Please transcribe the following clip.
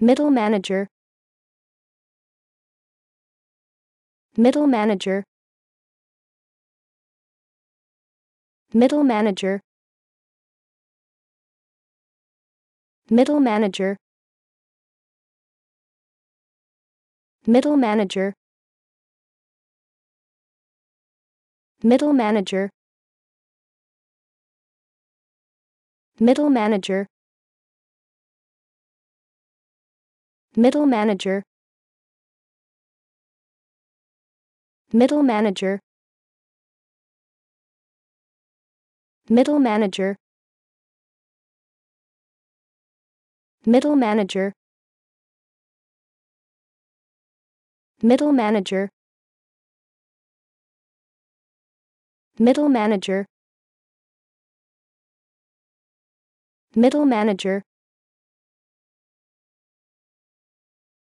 middle manager middle manager middle manager middle manager middle manager middle manager middle manager middle manager middle manager middle manager middle manager middle manager middle manager middle manager